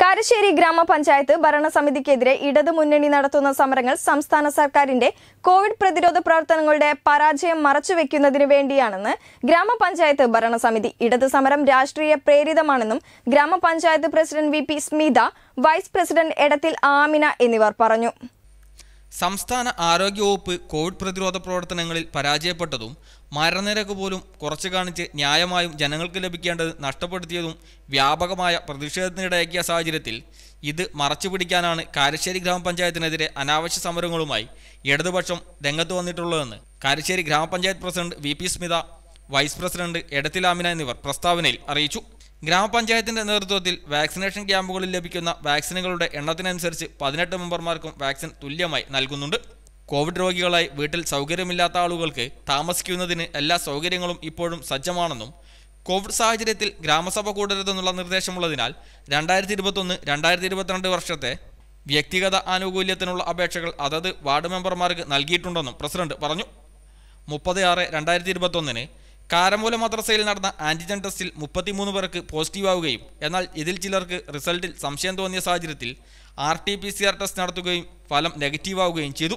കാരശ്ശേരി ഗ്രാമപഞ്ചായത്ത് ഭരണസമിതിക്കെതിരെ ഇടതുമുന്നണി നടത്തുന്ന സമരങ്ങൾ സംസ്ഥാന സർക്കാരിന്റെ കോവിഡ് പ്രതിരോധ പ്രവർത്തനങ്ങളുടെ പരാജയം മറച്ചുവെക്കുന്നതിനു വേണ്ടിയാണെന്ന് ഗ്രാമപഞ്ചായത്ത് ഭരണസമിതി ഇടതു സമരം രാഷ്ട്രീയ പ്രേരിതമാണെന്നും ഗ്രാമപഞ്ചായത്ത് president V P Smitha vice president Edathil Amina എന്നിവർ പറഞ്ഞു സംസ്ഥാന ആരോഗ്യവകുപ്പ് കോവിഡ് പ്രതിരോധ പ്രവർത്തനങ്ങളിൽ പരാജയപ്പെട്ടതും മരണനിരക്ക് പോലും കുറച്ച് കാണിച്ച് ന്യായമായും ജനങ്ങൾക്ക് ലഭിക്കേണ്ടത് നഷ്ടപ്പെടുത്തിയതും വ്യാപകമായ പ്രതിഷേധത്തിനിടയാക്കിയ സാഹചര്യത്തിൽ ഇത് പിടിക്കാനാണ് കാരശ്ശേരി ഗ്രാമപഞ്ചായത്തിനെതിരെ അനാവശ്യ സമരങ്ങളുമായി ഇടതുപക്ഷം രംഗത്ത് വന്നിട്ടുള്ളതെന്ന് കാരശ്ശേരി ഗ്രാമപഞ്ചായത്ത് president V P Smitha vice president Edathil Amina എന്നിവർ പ്രസ്താവനയിൽ അറിയിച്ചു ഗ്രാമപഞ്ചായത്തിന്റെ നേതൃത്വത്തിൽ വാക്സിനേഷൻ ക്യാമ്പുകളിൽ ലഭിക്കുന്ന വാക്സിനുകളുടെ എണ്ണത്തിനനുസരിച്ച് പതിനെട്ട് മെമ്പർമാർക്കും വാക്സിൻ തുല്യമായി നൽകുന്നുണ്ട് കോവിഡ് രോഗികളായി വീട്ടിൽ സൗകര്യമില്ലാത്ത ആളുകൾക്ക് താമസിക്കുന്നതിന് എല്ലാ സൗകര്യങ്ങളും ഇപ്പോഴും സജ്ജമാണെന്നും കോവിഡ് സാഹചര്യത്തിൽ ഗ്രാമസഭ കൂടരുതെന്നുള്ള നിർദ്ദേശമുള്ളതിനാൽ രണ്ടായിരത്തി ഇരുപത്തൊന്ന് രണ്ടായിരത്തി ഇരുപത്തിരണ്ട് വർഷത്തെ വ്യക്തിഗത ആനുകൂല്യത്തിനുള്ള അപേക്ഷകൾ അതത് വാർഡ് മെമ്പർമാർക്ക് നൽകിയിട്ടുണ്ടെന്നും പ്രസിഡന്റ് പറഞ്ഞു മുപ്പത് ആറ് രണ്ടായിരത്തി ഇരുപത്തൊന്നിന് കാരമൂല മദ്രസയിൽ നടന്ന ആന്റിജൻ ടെസ്റ്റിൽ മുപ്പത്തിമൂന്ന് പേർക്ക് പോസിറ്റീവാവുകയും എന്നാൽ ഇതിൽ ചിലർക്ക് റിസൾട്ടിൽ സംശയം തോന്നിയ സാഹചര്യത്തിൽ R T P C R test നടത്തുകയും ഫലം നെഗറ്റീവാവുകയും ചെയ്തു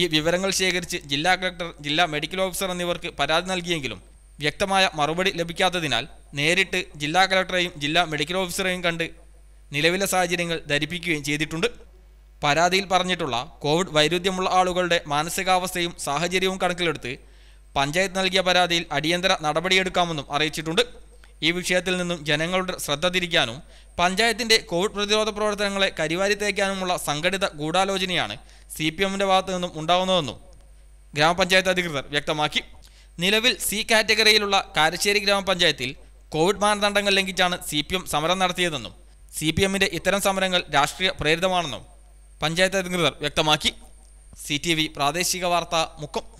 ഈ വിവരങ്ങൾ ശേഖരിച്ച് ജില്ലാ കളക്ടർ ജില്ലാ മെഡിക്കൽ ഓഫീസർ എന്നിവർക്ക് പരാതി നൽകിയെങ്കിലും വ്യക്തമായ മറുപടി ലഭിക്കാത്തതിനാൽ നേരിട്ട് ജില്ലാ കളക്ടറെയും ജില്ലാ മെഡിക്കൽ ഓഫീസറെയും കണ്ട് നിലവിലെ സാഹചര്യങ്ങൾ ധരിപ്പിക്കുകയും ചെയ്തിട്ടുണ്ട് പരാതിയിൽ പറഞ്ഞിട്ടുള്ള കോവിഡ് വൈരുദ്ധ്യമുള്ള ആളുകളുടെ മാനസികാവസ്ഥയും സാഹചര്യവും കണക്കിലെടുത്ത് പഞ്ചായത്ത് നൽകിയ പരാതിയിൽ അടിയന്തര നടപടിയെടുക്കാമെന്നും അറിയിച്ചിട്ടുണ്ട് ഈ വിഷയത്തിൽ നിന്നും ജനങ്ങളുടെ ശ്രദ്ധ തിരിക്കാനും പഞ്ചായത്തിന്റെ കോവിഡ് പ്രതിരോധ പ്രവർത്തനങ്ങളെ കരിവാരി തേക്കാനുമുള്ള സംഘടിത ഗൂഢാലോചനയാണ് സി പി എമ്മിൻ്റെ ഭാഗത്തു നിന്നും ഉണ്ടാകുന്നതെന്നും ഗ്രാമപഞ്ചായത്ത് അധികൃതർ വ്യക്തമാക്കി നിലവിൽ സി കാറ്റഗറിയിലുള്ള കാരശ്ശേരി ഗ്രാമപഞ്ചായത്തിൽ കോവിഡ് മാനദണ്ഡങ്ങൾ ലംഘിച്ചാണ് സി പി എം സമരം നടത്തിയതെന്നും സി പി എമ്മിൻ്റെ ഇത്തരം സമരങ്ങൾ രാഷ്ട്രീയ പ്രേരിതമാണെന്നും പഞ്ചായത്ത് അധികൃതർ വ്യക്തമാക്കി സി ടി വി പ്രാദേശിക വാർത്ത മുക്കം